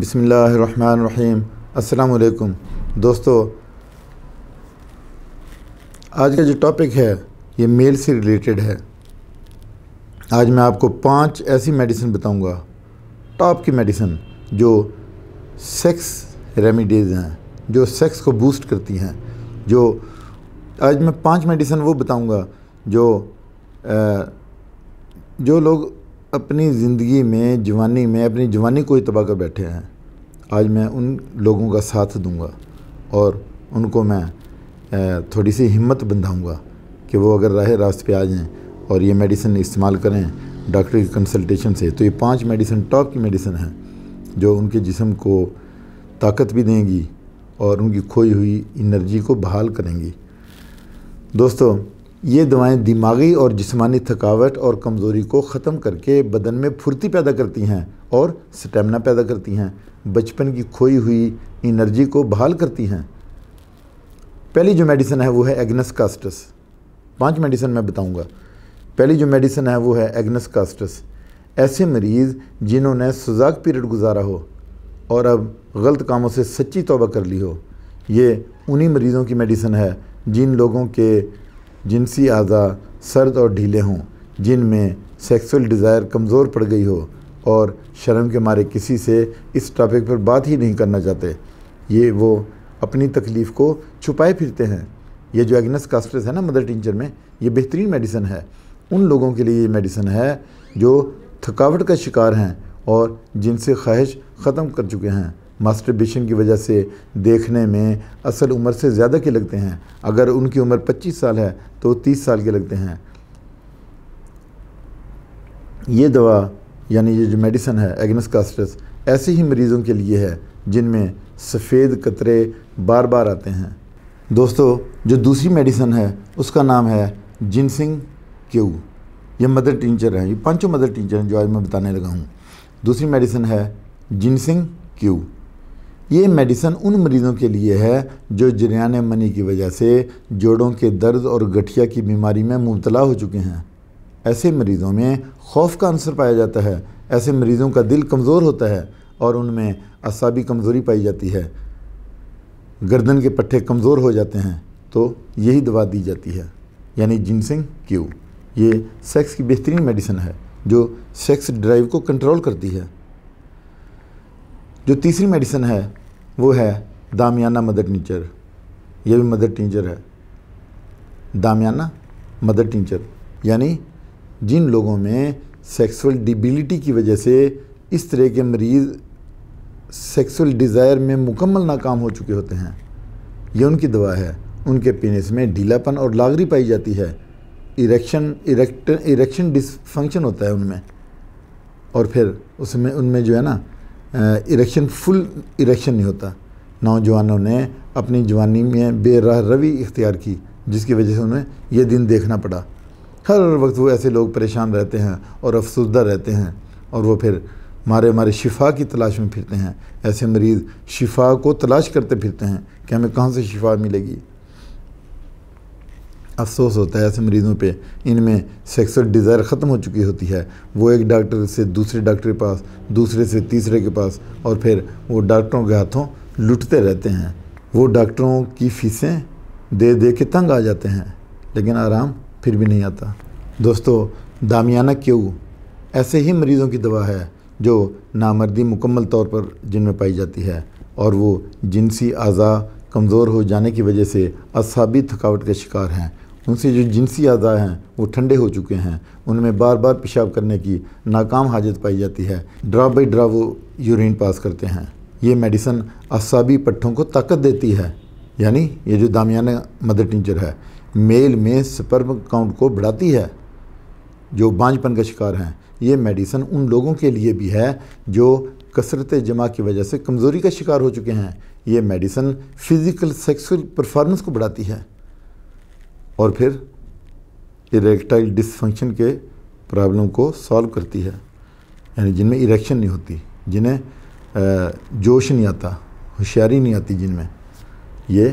बसमीम अल्लाम दोस्तों आज का जो टॉपिक है ये मेल से रिलेटेड है आज मैं आपको पांच ऐसी मेडिसिन बताऊंगा टॉप की मेडिसिन जो सेक्स रेमिडीज़ हैं जो सेक्स को बूस्ट करती हैं जो आज मैं पांच मेडिसिन वो बताऊंगा जो आ, जो लोग अपनी ज़िंदगी में जवानी में अपनी जवानी को ही तबाह कर बैठे हैं आज मैं उन लोगों का साथ दूंगा और उनको मैं थोड़ी सी हिम्मत बंधाऊँगा कि वो अगर राह रास्ते पे आ जाएं और ये मेडिसिन इस्तेमाल करें डॉक्टर की कंसल्टेशन से तो ये पांच मेडिसिन टॉप की मेडिसिन हैं जो उनके जिसम को ताकत भी देंगी और उनकी खोई हुई एनर्जी को बहाल करेंगी दोस्तों ये दवाएं दिमागी और जिस्मानी थकावट और कमज़ोरी को ख़त्म करके बदन में फुर्ती पैदा करती हैं और स्टेमिना पैदा करती हैं बचपन की खोई हुई एनर्जी को बहाल करती हैं पहली जो मेडिसिन है वो है एग्नस कास्टस पांच मेडिसिन मैं बताऊंगा पहली जो मेडिसिन है वो है एग्नस कास्टस ऐसे मरीज़ जिन्होंने सजाक पीरियड गुजारा हो और अब गलत कामों से सच्ची तोबा कर ली हो ये उन्हीं मरीज़ों की मेडिसिन है जिन लोगों के जिनसी अज़ा सर्द और ढीले हों जिनमें सेक्सुअल डिज़ायर कमज़ोर पड़ गई हो और शर्म के मारे किसी से इस टॉपिक पर बात ही नहीं करना चाहते ये वो अपनी तकलीफ़ को छुपाए फिरते हैं ये जो एग्नस कास्टर्स है ना मदर टीचर में ये बेहतरीन मेडिसन है उन लोगों के लिए ये मेडिसन है जो थकावट का शिकार हैं और जिनसे ख्वाहिश ख़त्म कर चुके हैं मास्टरबेशन की वजह से देखने में असल उम्र से ज़्यादा के लगते हैं अगर उनकी उम्र 25 साल है तो 30 साल के लगते हैं ये दवा यानी ये जो मेडिसन है एग्नस कास्टस ऐसे ही मरीज़ों के लिए है जिनमें सफ़ेद कतरे बार बार आते हैं दोस्तों जो दूसरी मेडिसन है उसका नाम है जिनसिंग क्यू ये मदर टीचर हैं ये पांचों मदर टीचर हैं जो आज मैं बताने लगा हूँ दूसरी मेडिसन है जिनसिंग क्यू ये मेडिसन उन मरीज़ों के लिए है जो जरियान मनी की वजह से जोड़ों के दर्द और गठिया की बीमारी में मुबतला हो चुके हैं ऐसे मरीज़ों में खौफ का अंसर पाया जाता है ऐसे मरीज़ों का दिल कमज़ोर होता है और उनमें असाबी कमज़ोरी पाई जाती है गर्दन के पट्टे कमज़ोर हो जाते हैं तो यही दवा दी जाती है यानी जिनसिंग क्यू ये सेक्स की बेहतरीन मेडिसिन है जो सेक्स ड्राइव को कंट्रोल करती है जो तीसरी मेडिसिन है वो है दामियाना मदर टीचर ये भी मदर टीचर है दामियाना मदर टीचर यानी जिन लोगों में सेक्सुअल डिबिलिटी की वजह से इस तरह के मरीज़ सेक्सुअल डिज़ायर में मुकम्मल नाकाम हो चुके होते हैं ये उनकी दवा है उनके पीनेस में ढीलापन और लागरी पाई जाती है इरेक्शन इरेक्ट इरेक्शन डिसफंक्शन होता है उनमें और फिर उसमें उनमें जो है ना इलेक्शन फुल इलेक्शन नहीं होता नौजवानों ने अपनी जवानी में बेरह रवी इख्तियार की जिसकी वजह से उन्हें यह दिन देखना पड़ा हर वक्त वो ऐसे लोग परेशान रहते हैं और अफसुदा रहते हैं और वो फिर मारे मारे शिफा की तलाश में फिरते हैं ऐसे मरीज़ शिफा को तलाश करते फिरते हैं कि हमें कहाँ से शिफा मिलेगी अफसोस होता है ऐसे मरीज़ों पे इनमें सेक्सुअल डिज़ायर ख़त्म हो चुकी होती है वो एक डॉक्टर से दूसरे डॉक्टर के पास दूसरे से तीसरे के पास और फिर वो डॉक्टरों के हाथों लुटते रहते हैं वो डॉक्टरों की फीसें दे दे के तंग आ जाते हैं लेकिन आराम फिर भी नहीं आता दोस्तों दामियाना क्यू ऐसे ही मरीज़ों की दवा है जो नामर्दी मुकम्मल तौर पर जिनमें पाई जाती है और वो जिनसी अज़ा कमज़ोर हो जाने की वजह से असाबी थकावट के शिकार हैं उनसे जो जिनसी अज़ा हैं वो ठंडे हो चुके हैं उनमें बार बार पेशाब करने की नाकाम हाजत पाई जाती है ड्रा बाई ड्रा वो यूरिन पास करते हैं ये मेडिसन असाबी पट्ठों को ताकत देती है यानी ये जो दामियाना मदर टिंचर है मेल में स्पर्म काउंट को बढ़ाती है जो बांझपन का शिकार हैं ये मेडिसन उन लोगों के लिए भी है जो कसरत जमा की वजह से कमज़ोरी का शिकार हो चुके हैं ये मेडिसन फ़िज़िकल सेक्सुअल परफॉर्मेंस को बढ़ाती है और फिर इरेक्टाइल डिसफंक्शन के प्रॉब्लम को सॉल्व करती है यानी जिनमें इरेक्शन नहीं होती जिन्हें जोश नहीं आता होशियारी नहीं आती जिनमें ये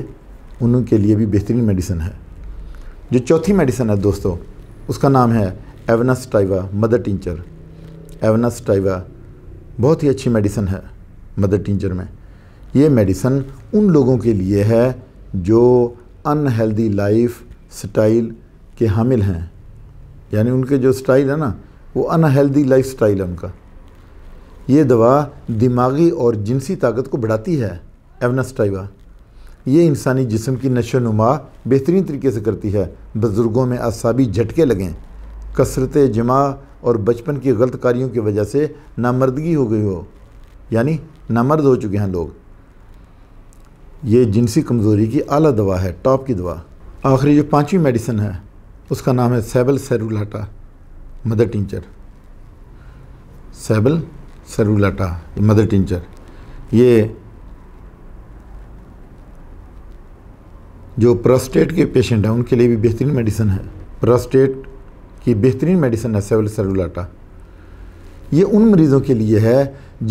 उनके लिए भी बेहतरीन मेडिसिन है जो चौथी मेडिसिन है दोस्तों उसका नाम है एवनस टाइवा मदर टीचर एवनस टाइवा बहुत ही अच्छी मेडिसिन है मदर टीचर में ये मेडिसन उन लोगों के लिए है जो अनहेल्दी लाइफ स्टाइल के हामिल हैं यानी उनके जो स्टाइल है ना वो अनहेल्दी लाइफ स्टाइल है उनका ये दवा दिमागी और जिनसी ताकत को बढ़ाती है एवनास्टाइवा ये इंसानी जिसम की नशो नुमा बेहतरीन तरीके से करती है बुज़ुर्गों में असाबी झटके लगें कसरत जमा और बचपन की गलत कारियों की वजह से नामर्दगी हो गई हो यानी नामर्द हो चुके हैं लोग ये जिनसी कमज़ोरी की आला दवा है टॉप की दवा आखिरी जो पांचवी मेडिसिन है उसका नाम है sabal serrulata mother tincture sabal serrulata mother tincture ये जो प्रोस्टेट के पेशेंट हैं उनके लिए भी बेहतरीन मेडिसिन है प्रोस्टेट की बेहतरीन मेडिसिन है सेवल सेरुलाटा ये उन मरीज़ों के लिए है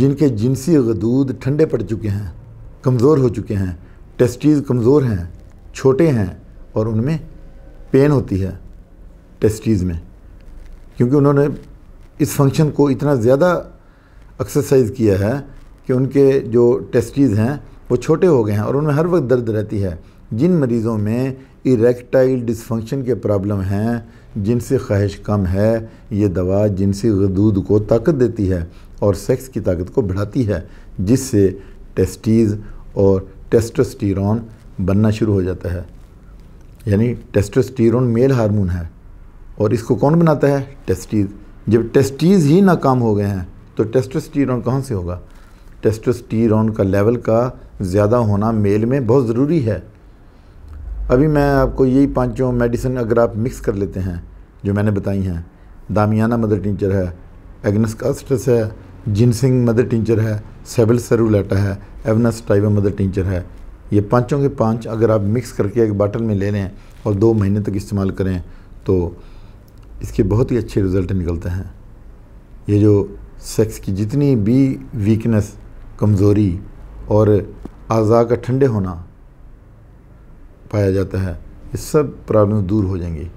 जिनके जिनसी गदूद ठंडे पड़ चुके हैं कमज़ोर हो चुके हैं टेस्टीज़ कमज़ोर हैं छोटे हैं और उनमें पेन होती है टेस्टीज़ में क्योंकि उन्होंने इस फंक्शन को इतना ज़्यादा एक्सरसाइज किया है कि उनके जो टेस्टीज़ हैं वो छोटे हो गए हैं और उनमें हर वक्त दर्द रहती है जिन मरीज़ों में इरेक्टाइल डिसफंक्शन के प्रॉब्लम हैं जिनसे ख्वाहिश कम है ये दवा जिनसी दूध को ताकत देती है और सेक्स की ताकत को बढ़ाती है जिससे टेस्टीज़ और टेस्टोस्टेरोन बनना शुरू हो जाता है यानी टेस्टोस्टेरोन मेल हार्मोन है और इसको कौन बनाता है टेस्टीज़ जब टेस्टीज़ ही नाकाम हो गए हैं तो टेस्टोस्टेरोन कहाँ से होगा टेस्टोस्टेरोन का लेवल का ज़्यादा होना मेल में बहुत ज़रूरी है अभी मैं आपको यही पांचों मेडिसिन अगर आप मिक्स कर लेते हैं जो मैंने बताई हैं दामियाना मदर टिंचर है एग्नस कास्टस है जिनसिंग मदर टिंचर है सेबल सरुलेटा है एवनस टाइवा मदर टिंचर है ये पाँचों के पाँच अगर आप मिक्स करके एक बाटल में ले लें और दो महीने तक इस्तेमाल करें तो इसके बहुत ही अच्छे रिज़ल्ट निकलते हैं ये जो सेक्स की जितनी भी वीकनेस कमज़ोरी और अज़ा का ठंडे होना पाया जाता है ये सब प्रॉब्लम दूर हो जाएंगी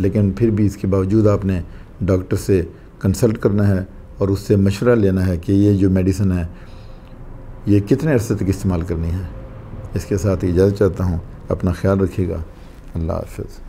लेकिन फिर भी इसके बावजूद आपने डॉक्टर से कंसल्ट करना है और उससे मशवरा लेना है कि ये जो मेडिसिन है ये कितने अर्से तक इस्तेमाल करनी है इसके साथ इजाज़त चाहता हूँ अपना ख्याल रखिएगा अल्लाह हाफिज़